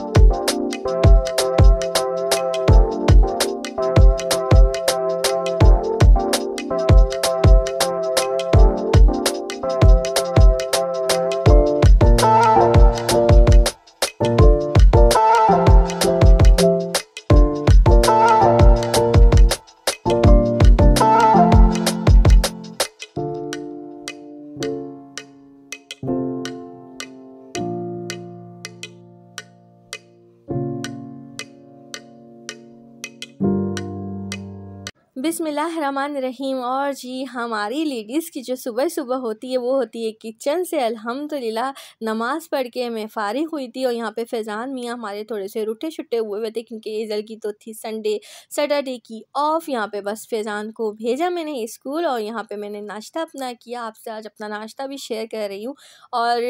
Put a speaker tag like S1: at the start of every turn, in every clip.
S1: thank you बिसमीम और जी हमारी लेडीज़ की जो सुबह सुबह होती है वो होती है किचन से अल्हम्दुलिल्लाह नमाज़ पढ़ के मैं फ़ारिग हुई थी और यहाँ पे फैज़ान मियाँ हमारे थोड़े से रूठे छुटे हुए हुए थे क्योंकि ईजल की तो थी संडे सैटरडे की ऑफ़ यहाँ पे बस फैज़ान को भेजा मैंने स्कूल और यहाँ पर मैंने नाश्ता अपना किया आपसे आज अपना नाश्ता भी शेयर कर रही हूँ और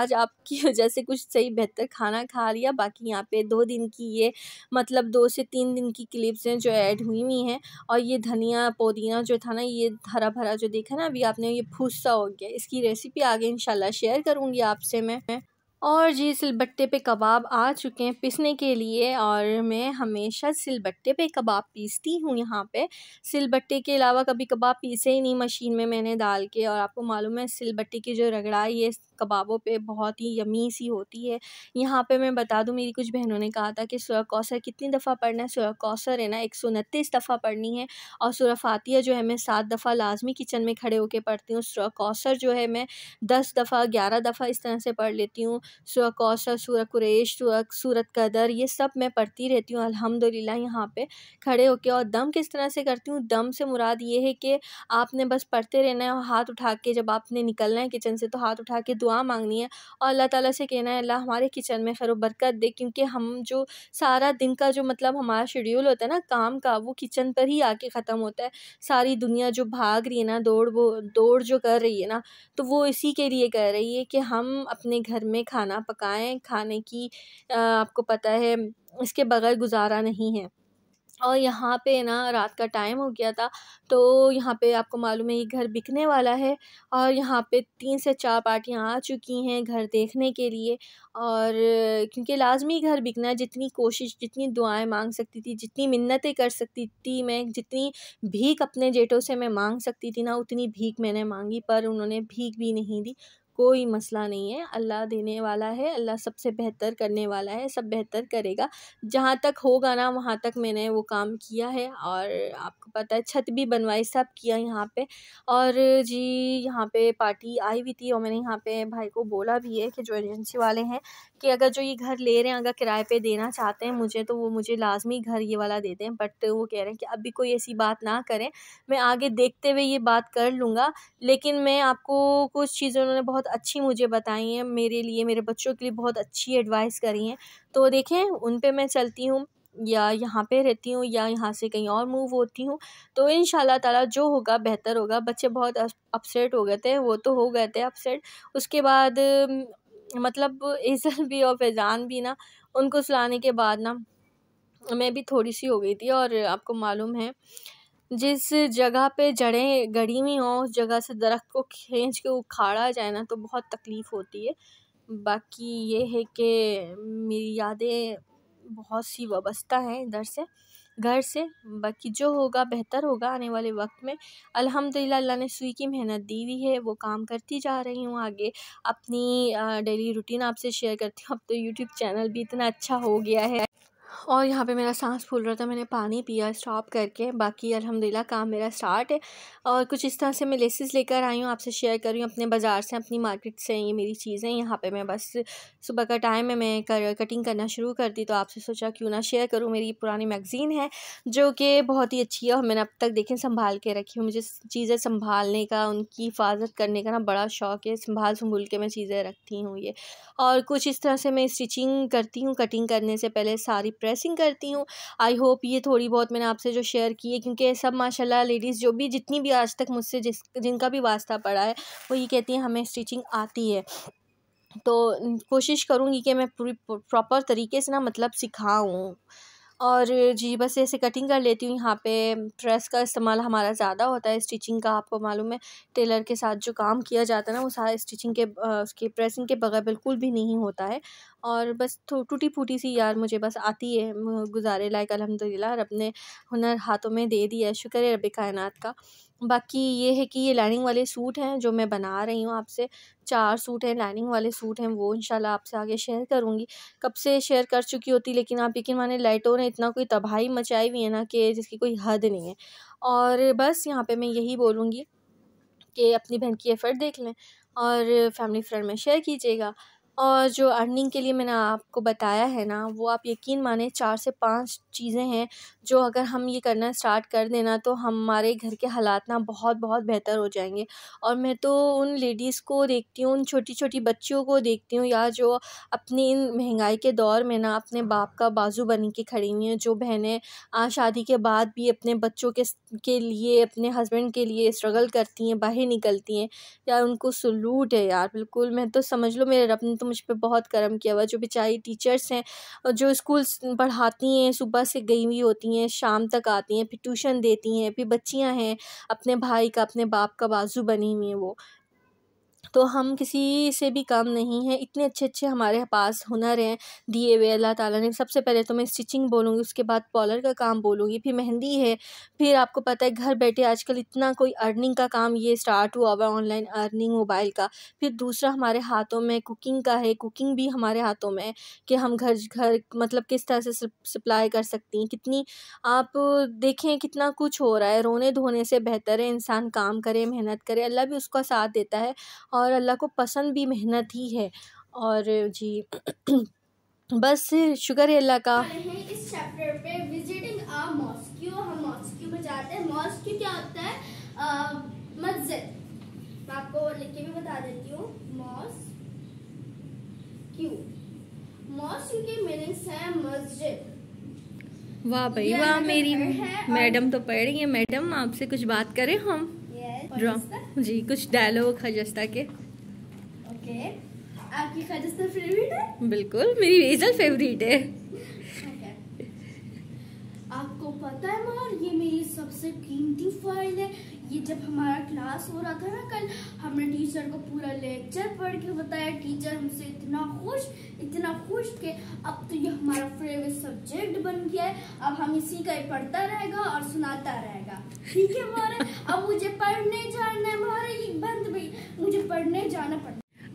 S1: आज आपकी वजह से कुछ सही बेहतर खाना खा लिया बाकी यहाँ पर दो दिन की ये मतलब दो से तीन दिन की क्लिप्स हैं जो ऐड हुई हुई हैं और ये ये धनिया पुदीना जो था ना ये हरा भरा जो देखा ना अभी आपने ये फूसा हो गया इसकी रेसिपी आगे इनशाला शेयर करूँगी आपसे मैं और जी सिलबट्टे पे कबाब आ चुके हैं पीसने के लिए और मैं हमेशा सिलबट्टे पे कबाब पीसती हूँ यहाँ पे सिलबट्टे के अलावा कभी कबाब पीसे ही नहीं मशीन में मैंने डाल के और आपको मालूम है सिलबट्टे की जो रगड़ा है कबाबों पे बहुत ही यमी सी होती है यहाँ पे मैं बता दूँ मेरी कुछ बहनों ने कहा था कि सुरह कौसर कितनी दफ़ा पढ़ना है सुरह कौसर है ना एक सौ उनतीस दफ़ा पढ़नी है और सुरह फातिया जो है मैं सात दफ़ा लाजमी किचन में खड़े होकर पढ़ती हूँ सुरह कौसर जो है मैं दस दफ़ा ग्यारह दफ़ा इस तरह से पढ़ लेती हूँ सुरह कौसर सुरह कुरेश सूरत कदर ये सब मैं पढ़ती रहती हूँ अलहमदिल्ला यहाँ पे खड़े होकर और दम किस तरह से करती हूँ दम से मुराद ये है कि आपने बस पढ़ते रहना है और हाथ उठा के जब आपने निकलना है किचन से तो हाथ उठा के दुआ दुआ मांगनी है और अल्लाह ताला से कहना है अल्लाह हमारे किचन में खैर बरकत दे क्योंकि हम जो सारा दिन का जो मतलब हमारा शेड्यूल होता है ना काम का वो किचन पर ही आके ख़त्म होता है सारी दुनिया जो भाग रही है ना दौड़ वो दौड़ जो कर रही है ना तो वो इसी के लिए कर रही है कि हम अपने घर में खाना पकाएँ खाने की आपको पता है इसके बगैर गुजारा नहीं है और यहाँ पे ना रात का टाइम हो गया था तो यहाँ पे आपको मालूम है ये घर बिकने वाला है और यहाँ पे तीन से चार पार्टियाँ आ चुकी हैं घर देखने के लिए और क्योंकि लाजमी घर बिकना है जितनी कोशिश जितनी दुआएं मांग सकती थी जितनी मिन्नतें कर सकती थी मैं जितनी भीख अपने जेठों से मैं मांग सकती थी ना उतनी भीख मैंने मांगी पर उन्होंने भीख भी नहीं दी कोई मसला नहीं है अल्लाह देने वाला है अल्लाह सबसे बेहतर करने वाला है सब बेहतर करेगा जहाँ तक होगा ना वहाँ तक मैंने वो काम किया है और आपको पता है छत भी बनवाई सब किया यहाँ पे और जी यहाँ पे पार्टी आई हुई थी और मैंने यहाँ पे भाई को बोला भी है कि जो एजेंसी वाले हैं कि अगर जो ये घर ले रहे हैं अगर किराए पर देना चाहते हैं मुझे तो वो मुझे लाजमी घर ये वाला दे दें बट वो कह रहे हैं कि अभी कोई ऐसी बात ना करें मैं आगे देखते हुए ये बात कर लूँगा लेकिन मैं आपको कुछ चीज़ें उन्होंने बहुत बहुत अच्छी मुझे बताई हैं मेरे लिए मेरे बच्चों के लिए बहुत अच्छी एडवाइस करी हैं तो देखें उन पर मैं चलती हूँ या यहाँ पे रहती हूँ या यहाँ से कहीं और मूव होती हूँ तो इन ताला जो होगा बेहतर होगा बच्चे बहुत अपसेट हो गए थे वो तो हो गए थे अपसेट उसके बाद मतलब एजल भी और फैजान भी ना उनको सुलाने के बाद ना मैं भी थोड़ी सी हो गई थी और आपको मालूम है जिस जगह पे जड़ें गड़ी हुई हों उस जगह से दरख़्त को खींच के उखाड़ा जाए ना तो बहुत तकलीफ़ होती है बाकी ये है कि मेरी यादें बहुत सी वाबस्ता हैं इधर से घर से बाकी जो होगा बेहतर होगा आने वाले वक्त में अल्हम्दुलिल्लाह अल्लाह ने सुई की मेहनत दी हुई है वो काम करती जा रही हूँ आगे अपनी डेली रूटीन आपसे शेयर करती हूँ अब तो यूट्यूब चैनल भी इतना अच्छा हो गया है और यहाँ पे मेरा सांस फूल रहा था मैंने पानी पिया स्टॉप करके बाकी अल्हम्दुलिल्लाह काम मेरा स्टार्ट है और कुछ इस तरह से मैं लेसेस लेकर आई हूँ आपसे शेयर कर रही हूँ अपने बाज़ार से अपनी मार्केट से ये मेरी चीज़ें यहाँ पे मैं बस सुबह का टाइम है मैं कर, कटिंग करना शुरू कर दी तो आपसे सोचा क्यों ना शेयर करूँ मेरी पुरानी मैगज़ीन है जो कि बहुत ही अच्छी है और मैंने अब तक देखें संभाल के रखी हूँ मुझे चीज़ें संभालने का उनकी हिफाजत करने का ना बड़ा शौक़ है संभाल संभूल के मैं चीज़ें रखती हूँ ये और कुछ इस तरह से मैं स्टिचिंग करती हूँ कटिंग करने से पहले सारी ड्रेसिंग करती हूँ आई होप ये थोड़ी बहुत मैंने आपसे जो शेयर की है क्योंकि सब माशाल्लाह लेडीज़ जो भी जितनी भी आज तक मुझसे जिस जिनका भी वास्ता पड़ा है वो ये कहती हैं हमें स्टिचिंग आती है तो कोशिश करूँगी कि मैं पूरी प्रॉपर तरीके से ना मतलब सिखाऊँ और जी बस ऐसे कटिंग कर लेती हूँ यहाँ पे प्रेस का इस्तेमाल हमारा ज़्यादा होता है स्टिचिंग का आपको मालूम है टेलर के साथ जो काम किया जाता है ना वो सारा स्टिचिंग के उसके प्रेसिंग के बगैर बिल्कुल भी नहीं होता है और बस टूटी फूटी सी यार मुझे बस आती है गुजारे लायक अलहमदिल्ला रब ने हुनर हाथों में दे दिया है शुक्र है रब कायनात का बाकी ये है कि ये लाइनिंग वाले सूट हैं जो मैं बना रही हूँ आपसे चार सूट हैं लाइनिंग वाले सूट हैं वो इंशाल्लाह आपसे आगे शेयर करूँगी कब से शेयर कर चुकी होती लेकिन आप यकीन माने लाइटों ने इतना कोई तबाही मचाई हुई है ना कि जिसकी कोई हद नहीं है और बस यहाँ पर मैं यही बोलूँगी कि अपनी बहन की एफ़र्ट देख लें और फैमिली फ्रेंड में शेयर कीजिएगा और जो अर्निंग के लिए मैंने आपको बताया है ना वो आप यकीन माने चार से पाँच चीज़ें हैं जो अगर हम ये करना स्टार्ट कर देना तो हमारे घर के हालात ना बहुत बहुत बेहतर हो जाएंगे और मैं तो उन लेडीज़ को देखती हूँ उन छोटी छोटी बच्चियों को देखती हूँ या जो अपनी इन महंगाई के दौर में ना अपने बाप का बाजू बन के खड़ी हुई हैं जो बहनें शादी के बाद भी अपने बच्चों के के लिए अपने हस्बैंड के लिए स्ट्रगल करती हैं बाहर निकलती हैं या उनको सलूट है यार बिल्कुल मैं तो समझ लो मेरे रब ने तो मुझ पर बहुत गर्म किया हुआ जो बेचारी टीचर्स हैं जो स्कूल पढ़ाती हैं सुबह से गई हुई होती हैं शाम तक आती हैं फिर ट्यूशन देती हैं फिर बच्चियाँ हैं अपने भाई का अपने बाप का बाज़ू बनी हुई हैं वो तो हम किसी से भी कम नहीं हैं इतने अच्छे अच्छे हमारे पास हुनर हैं दिए हुए अल्लाह ताला ने सबसे पहले तो मैं स्टिचिंग बोलूँगी उसके बाद पॉलर का काम बोलूँगी फिर मेहंदी है फिर आपको पता है घर बैठे आजकल इतना कोई अर्निंग का काम ये स्टार्ट हुआ हुआ ऑनलाइन अर्निंग मोबाइल का फिर दूसरा हमारे हाथों में कुकिंग का है कुकिंग भी हमारे हाथों में कि हम घर घर मतलब किस तरह से सप्लाई कर सकती हैं कितनी आप देखें कितना कुछ हो रहा है रोने धोने से बेहतर है इंसान काम करे मेहनत करे अल्लाह भी उसका साथ देता है और अल्लाह को पसंद भी मेहनत ही है और जी बस शुक्र है अल्लाह का
S2: इस चैप्टर पे विजिटिंग मॉस्क्यू हम मॉस्क्यू में जाते हैं मॉस्क्यू क्या होता है मस्जिद मैं आपको लिख के भी बता देती हूँ मॉस्क्यू के मीनिंग्स मस्जिद
S1: वाह भाई वाह मेरी मैडम तो पढ़ रही है मैडम आपसे कुछ बात करें हम ड्रॉ जी कुछ डायलॉग खजस्ता के
S2: ओके आपकी खजस्ता फेवरेट है
S1: बिल्कुल मेरी रेजल फेवरेट
S2: है आपको पता है मार ये मेरी सबसे कीमती फाइल है ये जब हमारा क्लास हो रहा था ना कल हमने टीचर को पूरा लेक्चर पढ़ के बताया टीचर हमसे इतना खुश इतना खुश के अब तो ये हमारा फेवरेट सब्जेक्ट बन गया है अब हम इसी का ही पढ़ता रहेगा और सुनाता रहेगा ठीक है मारे अब मुझे पढ़ने जाना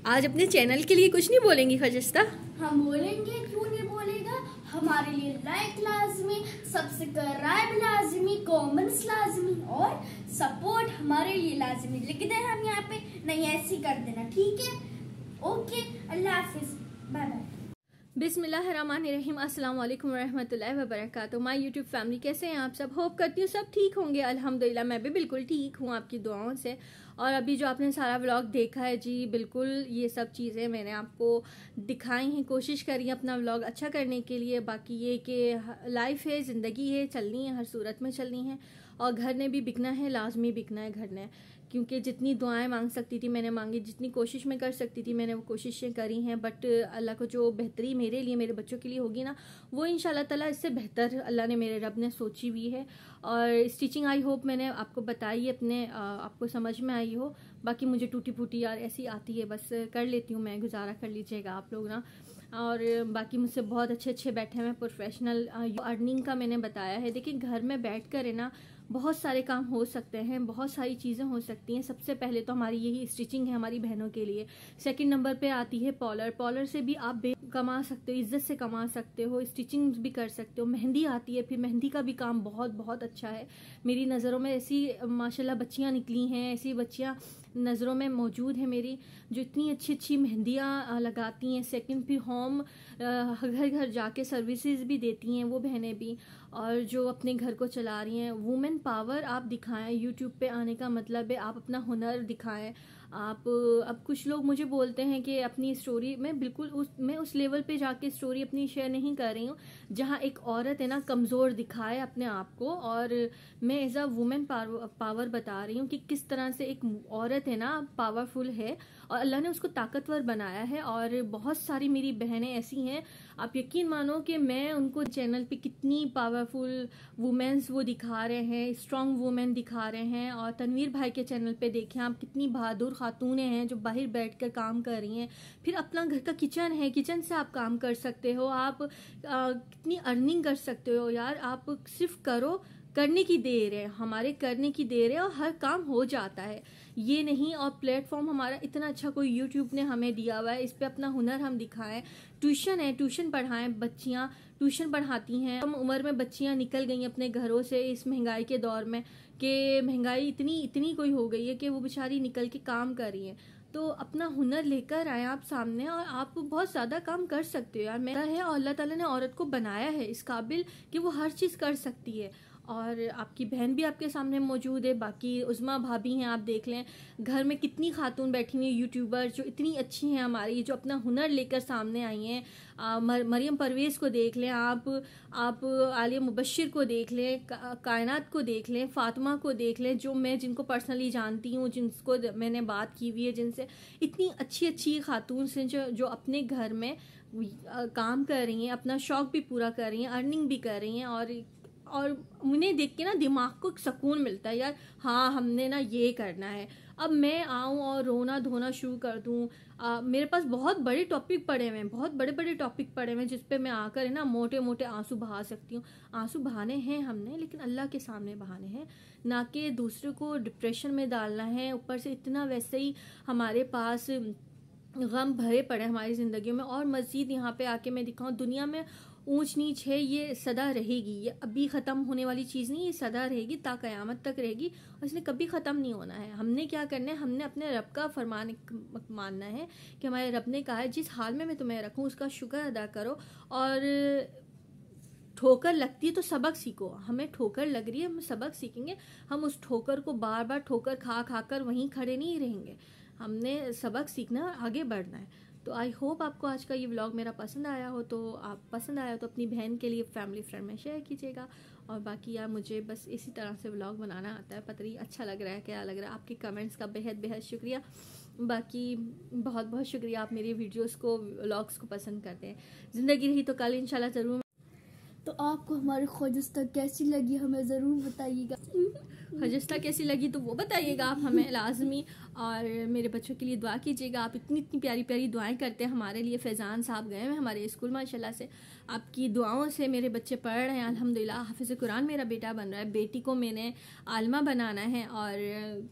S1: आज अपने चैनल के लिए कुछ नहीं बोलेंगी खजिस्ता
S2: हम बोलेंगे क्यों नहीं बोलेगा हमारे लिए लाइक लाजमी सब्सक्राइब लाजमी कॉमेंट्स लाजमी और सपोर्ट हमारे लिए लाजमी लिख दे हम यहाँ पे नहीं ऐसी कर देना ठीक है ओके अल्लाह हाफिज बाय बाय बिसमीम्
S1: अल्लाम वरहमतुल्लाहि वबरकatuh माय यूट्यूब फैमिली कैसे हैं आप सब होप करती हूँ सब ठीक होंगे अल्हम्दुलिल्लाह मैं भी बिल्कुल ठीक हूँ आपकी दुआओं से और अभी जो आपने सारा व्लॉग देखा है जी बिल्कुल ये सब चीज़ें मैंने आपको दिखाई हैं कोशिश करी अपना व्लॉग अच्छा करने के लिए बाकी ये कि लाइफ है ज़िंदगी है चलनी है हर सूरत में चलनी है और घर ने भी बिकना है लाजमी बिकना है घर ने क्योंकि जितनी दुआएं मांग सकती थी मैंने मांगी जितनी कोशिश मैं कर सकती थी मैंने वो कोशिशें करी हैं बट अल्लाह को जो बेहतरी मेरे लिए मेरे बच्चों के लिए होगी ना वो इन ताला इससे बेहतर अल्लाह ने मेरे रब ने सोची हुई है और स्टिचिंग आई होप मैंने आपको बताई अपने आपको समझ में आई हो बाकी मुझे टूटी फूटी यार ऐसी आती है बस कर लेती हूँ मैं गुजारा कर लीजिएगा आप लोग ना और बाकी मुझसे बहुत अच्छे अच्छे बैठे हैं प्रोफेशनल अर्निंग का मैंने बताया है देखिए घर में बैठ कर है ना बहुत सारे काम हो सकते हैं बहुत सारी चीज़ें हो सकती हैं सबसे पहले तो हमारी यही स्टिचिंग है हमारी बहनों के लिए सेकंड नंबर पे आती है पॉलर पॉलर से भी आप कमा सकते हो इज्जत से कमा सकते हो स्टिचिंग भी कर सकते हो मेहंदी आती है फिर मेहंदी का भी काम बहुत बहुत अच्छा है मेरी नज़रों में ऐसी माशाल्लाह बच्चियाँ निकली हैं ऐसी बच्चियाँ नज़रों में मौजूद है मेरी जो इतनी अच्छी अच्छी मेहंदियाँ लगाती हैं सेकंड फिर होम घर घर जाके सर्विसेज भी देती हैं वो बहनें भी और जो अपने घर को चला रही हैं वुमेन पावर आप दिखाएं यूट्यूब पे आने का मतलब है आप अपना हुनर दिखाएं आप अब कुछ लोग मुझे बोलते हैं कि अपनी स्टोरी मैं बिल्कुल उस मैं उस लेवल पे जाके स्टोरी अपनी शेयर नहीं कर रही हूँ जहाँ एक औरत है ना कमज़ोर दिखाए अपने आप को और मैं एज अ वुमेन पावर बता रही हूँ कि किस तरह से एक औरत है ना पावरफुल है और अल्लाह ने उसको ताकतवर बनाया है और बहुत सारी मेरी बहनें ऐसी हैं आप यकीन मानो कि मैं उनको चैनल पे कितनी पावरफुल वुमेंस वो दिखा रहे हैं स्ट्रांग वुमेन दिखा रहे हैं और तनवीर भाई के चैनल पे देखें आप कितनी बहादुर खातूनें हैं जो बाहर बैठ कर काम कर रही हैं फिर अपना घर का किचन है किचन से आप काम कर सकते हो आप आ, कितनी अर्निंग कर सकते हो यार आप सिर्फ करो करने की देर है हमारे करने की देर है और हर काम हो जाता है ये नहीं और प्लेटफॉर्म हमारा इतना अच्छा कोई यूट्यूब ने हमें दिया हुआ है इस पर अपना हुनर हम दिखाएं ट्यूशन है ट्यूशन पढ़ाएं बच्चियाँ ट्यूशन पढ़ाती हैं कम उम्र में बच्चियां निकल गई अपने घरों से इस महंगाई के दौर में कि महंगाई इतनी इतनी कोई हो गई है कि वो बेचारी निकल के काम कर रही हैं तो अपना हुनर लेकर आए आप सामने और आप बहुत ज़्यादा काम कर सकते हो यार मेरा है और अल्लाह ताला ने औरत को बनाया है इस काबिल कि वो हर चीज़ कर सकती है और आपकी बहन भी आपके सामने मौजूद है बाकी उज़मा भाभी हैं आप देख लें घर में कितनी खातून बैठी हैं यूट्यूबर जो इतनी अच्छी हैं हमारी जो अपना हुनर लेकर सामने आई हैं मर, मरियम परवेज़ को देख लें आप आप आलिया मुबशर को देख लें कायनात को देख लें फातिमा को देख लें जो मैं जिनको पर्सनली जानती हूँ जिनको मैंने बात की हुई है जिनसे इतनी अच्छी अच्छी खातून से जो जो अपने घर में काम कर रही हैं अपना शौक़ भी पूरा कर रही हैं अर्निंग भी कर रही हैं और और उन्हें देख के ना दिमाग को एक सुकून मिलता है यार हाँ हमने ना ये करना है अब मैं आऊँ और रोना धोना शुरू कर दूँ मेरे पास बहुत बड़े टॉपिक पड़े हुए हैं बहुत बड़े बड़े टॉपिक पड़े हुए हैं जिस पे मैं आकर है ना मोटे मोटे आंसू बहा सकती हूँ आंसू बहाने हैं हमने लेकिन अल्लाह के सामने बहाने हैं ना कि दूसरे को डिप्रेशन में डालना है ऊपर से इतना वैसे ही हमारे पास गम भरे पड़े हमारी ज़िंदगी में और मज़ीद यहाँ पे आके मैं दिखाऊँ दुनिया में ऊंच नीच है ये सदा रहेगी ये अभी ख़त्म होने वाली चीज़ नहीं ये सदा रहेगी ता क़यामत तक रहेगी और इसने कभी ख़त्म नहीं होना है हमने क्या करना है हमने अपने रब का फरमान मानना है कि हमारे रब ने कहा है जिस हाल में मैं तुम्हें रखूँ उसका शुक्र अदा करो और ठोकर लगती है तो सबक सीखो हमें ठोकर लग रही है हम सबक सीखेंगे हम उस ठोकर को बार बार ठोकर खा खा कर वहीं खड़े नहीं रहेंगे हमने सबक सीखना आगे बढ़ना है तो आई होप आपको आज का ये व्लॉग मेरा पसंद आया हो तो आप पसंद आया हो तो अपनी बहन के लिए फैमिली फ्रेंड में शेयर कीजिएगा और बाकी यार मुझे बस इसी तरह से व्लॉग बनाना आता है पता नहीं अच्छा लग रहा है क्या लग रहा है आपके कमेंट्स का बेहद बेहद शुक्रिया बाकी बहुत बहुत शुक्रिया आप मेरी वीडियोज़ को व्लॉग्स को पसंद करते हैं ज़िंदगी रही तो कल इन
S2: ज़रूर तो आपको हमारी खोज तक कैसी लगी हमें ज़रूर बताइएगा खजस्ता कैसी लगी तो वो बताइएगा आप हमें लाजमी
S1: और मेरे बच्चों के लिए दुआ कीजिएगा आप इतनी इतनी प्यारी प्यारी दुआएं करते हैं हमारे लिए फैज़ान साहब गए हैं हमारे स्कूल माशाल्लाह से आपकी दुआओं से मेरे बच्चे पढ़ रहे हैं अल्हम्दुलिल्लाह हाफिज़ कुरान मेरा बेटा बन रहा है बेटी को मैंने आलमा बनाना है और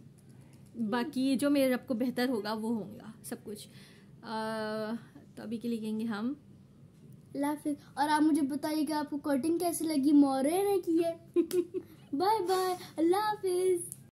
S1: बाकी जो मेरे रब को बेहतर होगा वो होगा सब कुछ आ, तो अभी के लिए कहेंगे हम
S2: लाफि और आप मुझे बताइएगा आपको कटिंग कैसी लगी मोरे ने की है Bye bye. Love is.